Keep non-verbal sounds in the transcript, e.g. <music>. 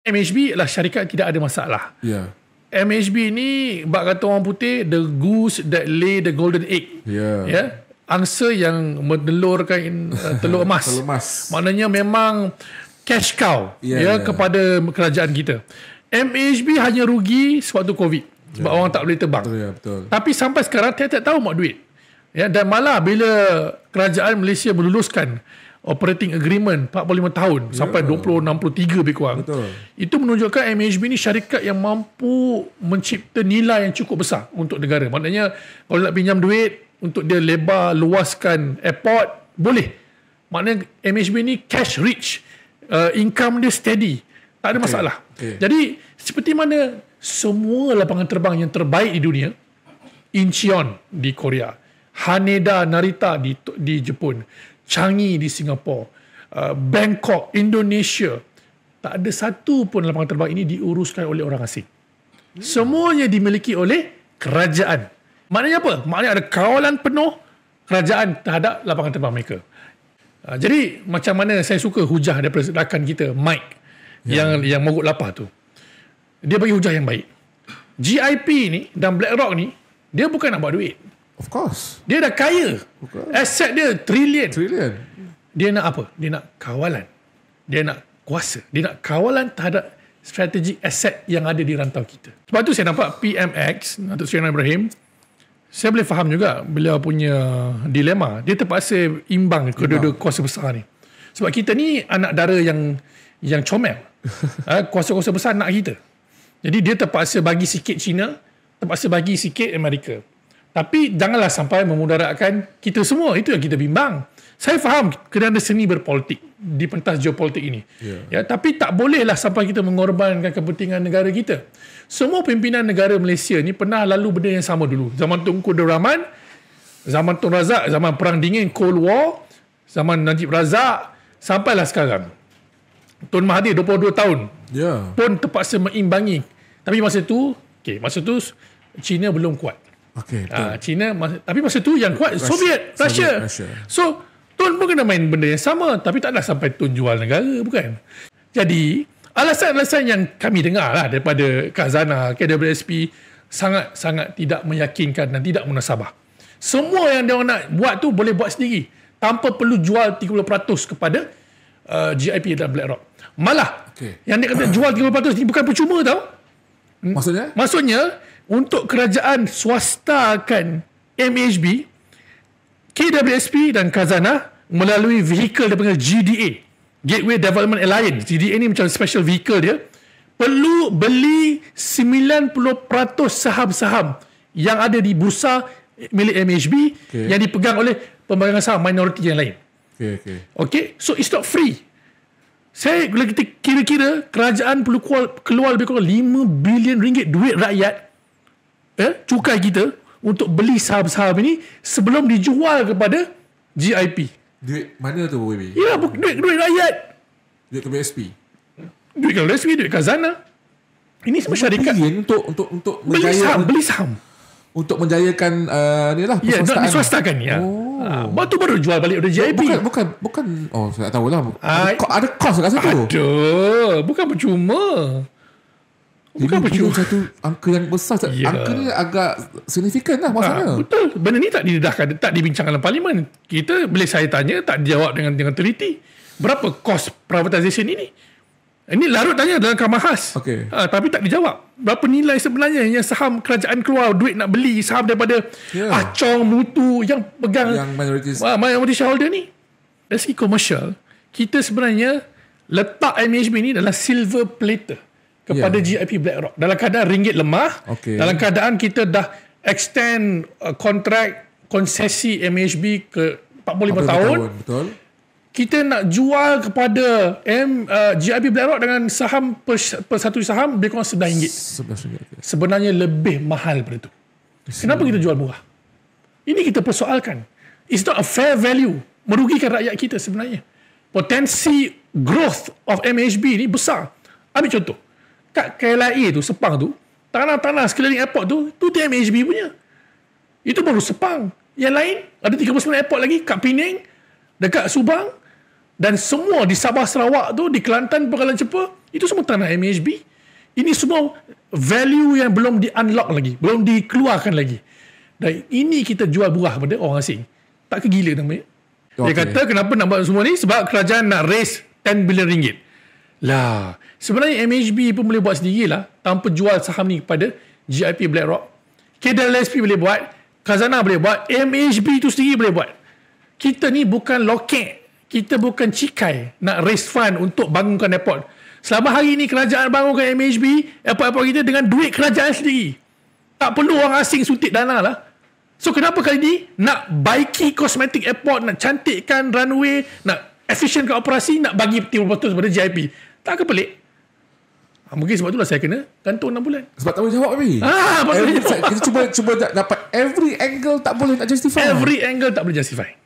MHB lah syarikat tidak ada masalah. Yeah. MHB ni bak kata orang putih the goose that lay the golden egg. Yeah. Yeah. Angsa yang menelurkan uh, telur emas. <laughs> telur emas. Maknanya memang cash cow yeah, ya yeah. Ya. kepada kerajaan kita. MHB hanya rugi sewaktu COVID sebab yeah. orang tak boleh terbang. Betul, yeah, betul. Tapi sampai sekarang tiada tahu mak duit. Ya dan malah bila kerajaan Malaysia meluluskan operating agreement 45 tahun yeah. sampai 2063 ya. lebih kurang. Betul. Itu menunjukkan MHB ni syarikat yang mampu mencipta nilai yang cukup besar untuk negara. Maknanya kalau nak pinjam duit untuk dia lebar luaskan airport boleh. Maknanya MHB ni cash rich. Uh, income dia steady. Tak ada okay. masalah. Okay. Jadi seperti mana semua lapangan terbang yang terbaik di dunia Incheon di Korea, Haneda Narita di di Jepun. Changi di Singapura, uh, Bangkok, Indonesia. Tak ada satu pun lapangan terbang ini diuruskan oleh orang asing. Semuanya dimiliki oleh kerajaan. Maknanya apa? Maknanya ada kawalan penuh kerajaan terhadap lapangan terbang mereka. Uh, jadi macam mana saya suka hujah daripada rakan kita Mike ya. yang yang mogok lapar tu. Dia bagi hujah yang baik. GIP ni dan BlackRock ni dia bukan nak buat duit. Of course. Dia dah kaya. Aset dia trilion. Trillion. Dia nak apa? Dia nak kawalan. Dia nak kuasa. Dia nak kawalan terhadap strategi aset yang ada di rantau kita. Sebab tu saya nampak PMX, Datuk Seri Ibrahim, saya boleh faham juga beliau punya dilema. Dia terpaksa imbang kedua-dua kuasa besar ni. Sebab kita ni anak dara yang yang comel. <laughs> Eh, kuasa-kuasa besar nak kita. Jadi dia terpaksa bagi sikit China, terpaksa bagi sikit Amerika. Tapi janganlah sampai memudaratkan kita semua. Itu yang kita bimbang. Saya faham kerana seni berpolitik di pentas geopolitik ini. Yeah. Ya, tapi tak bolehlah sampai kita mengorbankan kepentingan negara kita. Semua pimpinan negara Malaysia ni pernah lalu benda yang sama dulu. Zaman Tunku Rahman, zaman Tun Razak, zaman Perang Dingin, Cold War, zaman Najib Razak, sampailah sekarang. Tun Mahathir 22 tahun yeah. pun terpaksa mengimbangi. Tapi masa itu, okay, masa itu China belum kuat. Okay, uh, ah, China tapi masa tu yang kuat Russia, Soviet, Russia. Russia. So, tuan pun kena main benda yang sama tapi tak taklah sampai Tun jual negara, bukan? Jadi, alasan-alasan yang kami dengar lah daripada Kazana, KWSP sangat-sangat tidak meyakinkan dan tidak munasabah. Semua yang dia nak buat tu boleh buat sendiri tanpa perlu jual 30% kepada uh, GIP dan BlackRock. Malah, okay. yang dia kata jual 30% ni bukan percuma tau. Hmm? Maksudnya? Maksudnya, untuk kerajaan swasta kan MHB, KWSP dan Kazana melalui vehicle dia panggil GDA, Gateway Development Alliance. GDA ni macam special vehicle dia. Perlu beli 90% saham-saham yang ada di bursa milik MHB okay. yang dipegang oleh pembangunan saham minoriti yang lain. Okay, okay. okay, so it's not free. Saya bila kita kira-kira kerajaan perlu keluar, keluar lebih kurang 5 bilion ringgit duit rakyat eh, cukai kita untuk beli saham-saham ini sebelum dijual kepada GIP. Duit mana tu WB? Ya, bu- duit, duit rakyat. Duit ke BSP? Duit ke BSP, duit Kazana. Ini semua syarikat. Bilion untuk, untuk, untuk beli saham, beli saham. Untuk menjayakan uh, ni lah, ya, perswastaan. Ya, untuk diswastakan. Ya. Oh. Ah, batu baru jual balik dari JIB. Bukan, bukan, bukan. Oh, saya tak tahu lah. Ah, ada, ada kos kat situ. Ada. Bukan percuma. Bukan Jadi percuma. satu angka yang besar. Yeah. Angka ni agak signifikan lah masanya. Ah, betul. Benda ni tak didedahkan, tak dibincangkan dalam parlimen. Kita, boleh saya tanya, tak dijawab dengan, dengan teliti. Berapa kos privatisation ini? Ini larut tanya dalam kamahas. Okay. Uh, ah, tapi tak dijawab. Berapa nilai sebenarnya yang saham kerajaan keluar duit nak beli saham daripada yeah. Ya. Acong, Mutu yang pegang yang minority, uh, ah, minority shareholder ni. Dari segi komersial, kita sebenarnya letak MHB ni dalam silver plater kepada yeah. GIP BlackRock. Dalam keadaan ringgit lemah, okay. dalam keadaan kita dah extend kontrak uh, konsesi MHB ke 45 tahun. tahun. Betul kita nak jual kepada M, uh, GIB BlackRock dengan saham per, per satu saham lebih kurang RM11. Okay. Sebenarnya lebih mahal daripada itu. Kenapa kita jual murah? Ini kita persoalkan. It's not a fair value. Merugikan rakyat kita sebenarnya. Potensi growth of MHB ni besar. Ambil contoh. Kat KLIA tu, Sepang tu, tanah-tanah sekeliling airport tu, tu dia MHB punya. Itu baru Sepang. Yang lain, ada 39 airport lagi kat Penang, dekat Subang, dan semua di Sabah Sarawak tu di Kelantan Pangkalan Cepa itu semua tanah MHB ini semua value yang belum di unlock lagi belum dikeluarkan lagi dan ini kita jual buah pada orang asing tak kegila namanya okay. dia kata kenapa nak buat semua ni sebab kerajaan nak raise 10 bilion ringgit lah sebenarnya MHB pun boleh buat sendiri lah tanpa jual saham ni kepada GIP BlackRock KDLSP boleh buat Kazana boleh buat MHB tu sendiri boleh buat kita ni bukan loket kita bukan cikai nak raise fund untuk bangunkan airport. Selama hari ini kerajaan bangunkan MHB, airport-airport kita dengan duit kerajaan sendiri. Tak perlu orang asing suntik dana lah. So kenapa kali ini nak baiki kosmetik airport, nak cantikkan runway, nak efisien ke operasi, nak bagi tiru betul kepada JIP Tak ke pelik? Ha, mungkin sebab itulah saya kena gantung 6 bulan. Sebab tak boleh jawab, Abi. Ah, every, kita cuba, cuba dapat every angle tak boleh nak justify. Every angle tak boleh justify.